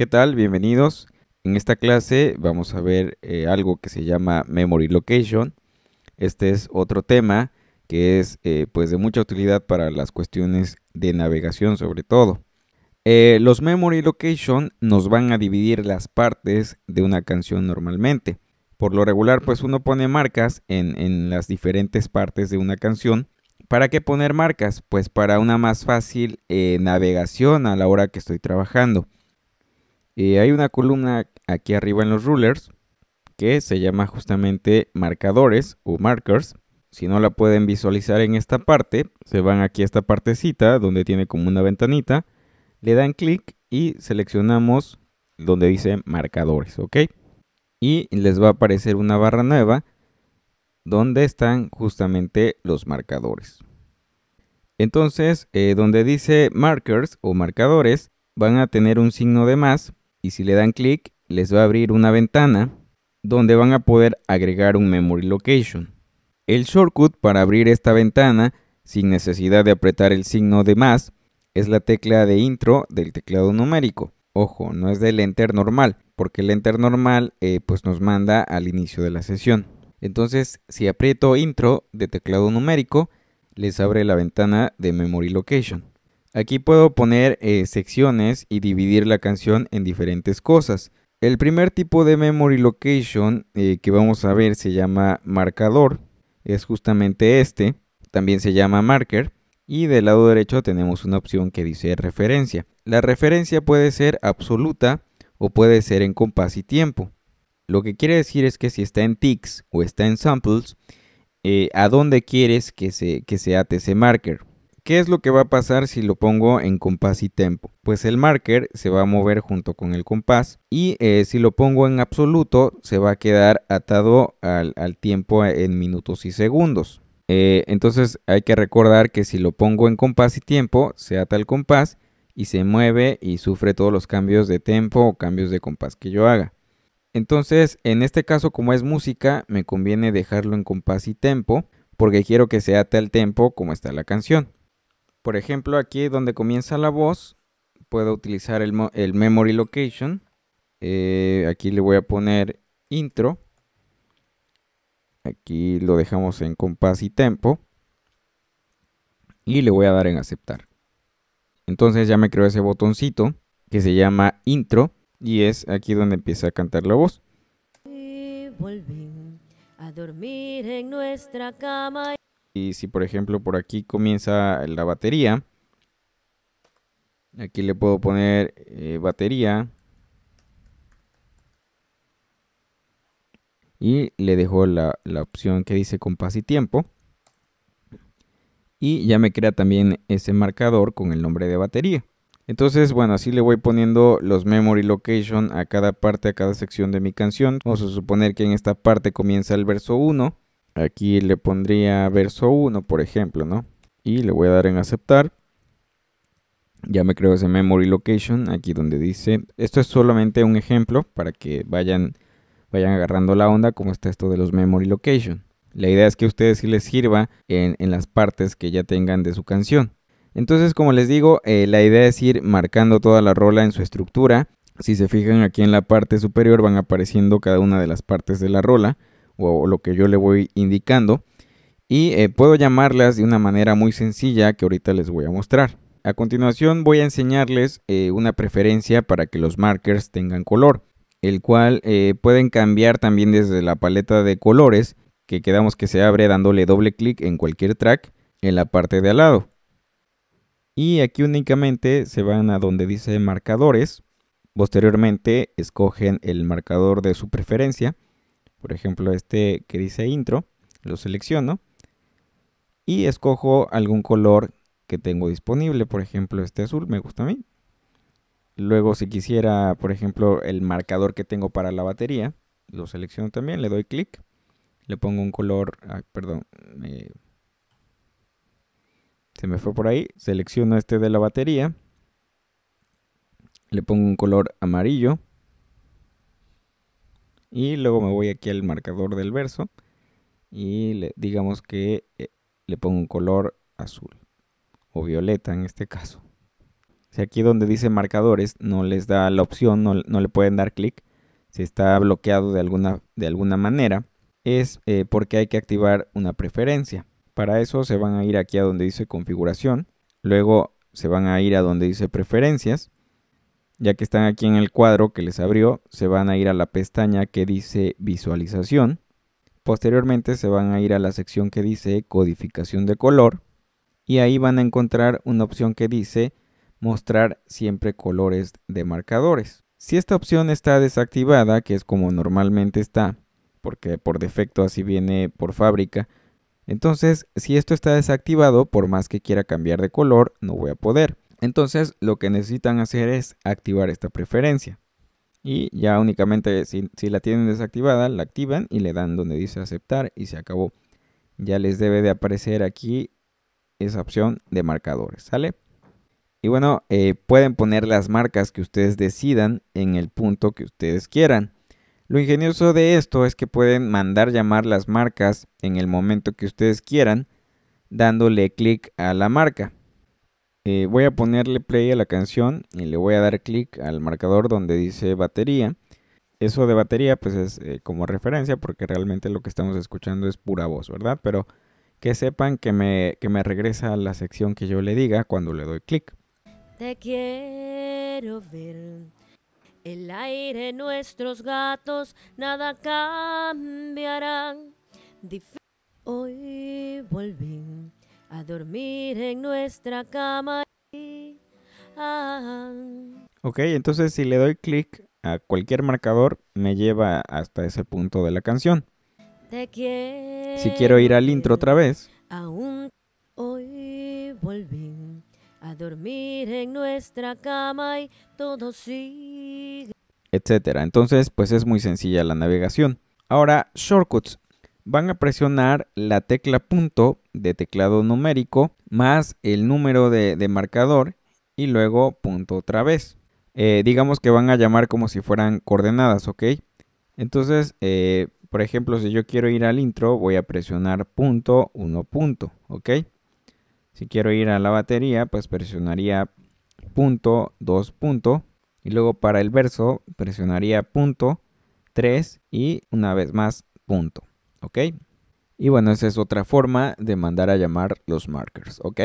¿Qué tal? Bienvenidos. En esta clase vamos a ver eh, algo que se llama Memory Location. Este es otro tema que es eh, pues de mucha utilidad para las cuestiones de navegación sobre todo. Eh, los Memory Location nos van a dividir las partes de una canción normalmente. Por lo regular pues uno pone marcas en, las diferentes partes de una canción ¿Para qué poner marcas? Pues para una más fácil navegación a la hora que estoy trabajando. Eh, hay una columna aquí arriba en los rulers que se llama justamente marcadores o markers. Si no la pueden visualizar en esta parte, se van aquí a esta partecita donde tiene como una ventanita, le dan clic y seleccionamos donde dice marcadores, ¿ok? Y les va a aparecer una barra nueva donde están justamente los marcadores. Entonces, eh, donde dice markers o marcadores, van a tener un signo de más y si le dan clic les va a abrir una ventana donde van a poder agregar un memory location. El shortcut para abrir esta ventana sin necesidad de apretar el signo de más es la tecla de intro del teclado numérico. Ojo, no es del enter normal, porque el enter normal eh, pues nos manda al inicio de la sesión. Entonces, si aprieto intro de teclado numérico, les abre la ventana de memory location. Aquí puedo poner eh, secciones y dividir la canción en diferentes cosas. El primer tipo de memory location eh, que vamos a ver se llama marcador. Es justamente este. También se llama marker. Y del lado derecho tenemos una opción que dice referencia. La referencia puede ser absoluta o puede ser en compás y tiempo. Lo que quiere decir es que si está en ticks o está en samples, eh, a dónde quieres que se, que se ate ese marker. ¿Qué es lo que va a pasar si lo pongo en compás y tempo? Pues el marker se va a mover junto con el compás y eh, si lo pongo en absoluto se va a quedar atado al, tiempo en minutos y segundos. Eh, entonces hay que recordar que si lo pongo en compás y tiempo se ata al compás y se mueve y sufre todos los cambios de tempo o cambios de compás que yo haga. Entonces, en este caso, como es música, me conviene dejarlo en compás y tempo, porque quiero que se ata al tempo como está la canción. Por ejemplo, aquí donde comienza la voz, puedo utilizar el, memory location. Eh, aquí le voy a poner intro. Aquí lo dejamos en compás y tempo. Y le voy a dar en aceptar. Entonces ya me creó ese botoncito que se llama intro. Y es aquí donde empieza a cantar la voz. Y volví a dormir en nuestra cama. Y si por ejemplo por aquí comienza la batería, aquí le puedo poner eh, batería. Y le dejo la, la opción que dice compás y tiempo. Y ya me crea también ese marcador con el nombre de batería. Entonces, bueno, así le voy poniendo los memory location a cada parte, a cada sección de mi canción. Vamos a suponer que en esta parte comienza el verso 1 Aquí le pondría verso 1, por ejemplo, ¿no? Y le voy a dar en aceptar. Ya me creo ese memory location, aquí donde dice... Esto es solamente un ejemplo para que vayan, vayan agarrando la onda como está esto de los memory location. La idea es que a ustedes sí les sirva en, las partes que ya tengan de su canción. Entonces, como les digo, eh, la idea es ir marcando toda la rola en su estructura. Si se fijan aquí en la parte superior van apareciendo cada una de las partes de la rola o lo que yo le voy indicando. Y eh, puedo llamarlas de una manera muy sencilla que ahorita les voy a mostrar. A continuación voy a enseñarles eh, una preferencia para que los markers tengan color, el cual eh, pueden cambiar también desde la paleta de colores que quedamos que se abre dándole doble clic en cualquier track en la parte de al lado. Y aquí únicamente se van a donde dice marcadores. Posteriormente escogen el marcador de su preferencia por ejemplo, este que dice intro, lo selecciono y escojo algún color que tengo disponible. Por ejemplo, este azul me gusta a mí. Luego, si quisiera, por ejemplo, el marcador que tengo para la batería, lo selecciono también, le doy clic, le pongo un color, ah, perdón, eh, se me fue por ahí, selecciono este de la batería, le pongo un color amarillo y luego me voy aquí al marcador del verso y le, digamos que eh, le pongo un color azul o violeta en este caso. Si aquí donde dice marcadores no les da la opción, no, le pueden dar clic, si está bloqueado de alguna, de alguna manera, es eh, porque hay que activar una preferencia. Para eso se van a ir aquí a donde dice configuración, luego se van a ir a donde dice preferencias ya que están aquí en el cuadro que les abrió, se van a ir a la pestaña que dice visualización. Posteriormente se van a ir a la sección que dice codificación de color y ahí van a encontrar una opción que dice mostrar siempre colores de marcadores. Si esta opción está desactivada, que es como normalmente está, porque por defecto así viene por fábrica, entonces si esto está desactivado, por más que quiera cambiar de color, no voy a poder. Entonces lo que necesitan hacer es activar esta preferencia. Y ya únicamente si, la tienen desactivada, la activan y le dan donde dice aceptar y se acabó. Ya les debe de aparecer aquí esa opción de marcadores, ¿sale? Y bueno, eh, pueden poner las marcas que ustedes decidan en el punto que ustedes quieran. Lo ingenioso de esto es que pueden mandar llamar las marcas en el momento que ustedes quieran, dándole clic a la marca. Eh, voy a ponerle play a la canción y le voy a dar clic al marcador donde dice batería. Eso de batería pues es eh, como referencia porque realmente lo que estamos escuchando es pura voz, ¿verdad? Pero que sepan que me, me regresa a la sección que yo le diga cuando le doy clic. Te quiero ver. El aire, nuestros gatos, nada cambiarán. Hoy volví a dormir en nuestra cama. Ah. Ok, entonces si le doy clic a cualquier marcador, me lleva hasta ese punto de la canción. si quiero ir al intro otra vez. Aún hoy volví a dormir en nuestra cama y todo sigue. Etcétera. Entonces, pues es muy sencilla la navegación. Ahora, shortcuts van a presionar la tecla punto de teclado numérico más el número de, marcador y luego punto otra vez. Eh, digamos que van a llamar como si fueran coordenadas, ¿ok? Entonces, eh, por ejemplo, si yo quiero ir al intro, voy a presionar punto, uno punto, ¿ok? Si quiero ir a la batería, pues presionaría punto, dos punto. Y luego para el verso presionaría punto, tres y una vez más punto. ¿ok? Y bueno, esa es otra forma de mandar a llamar los markers, ¿ok?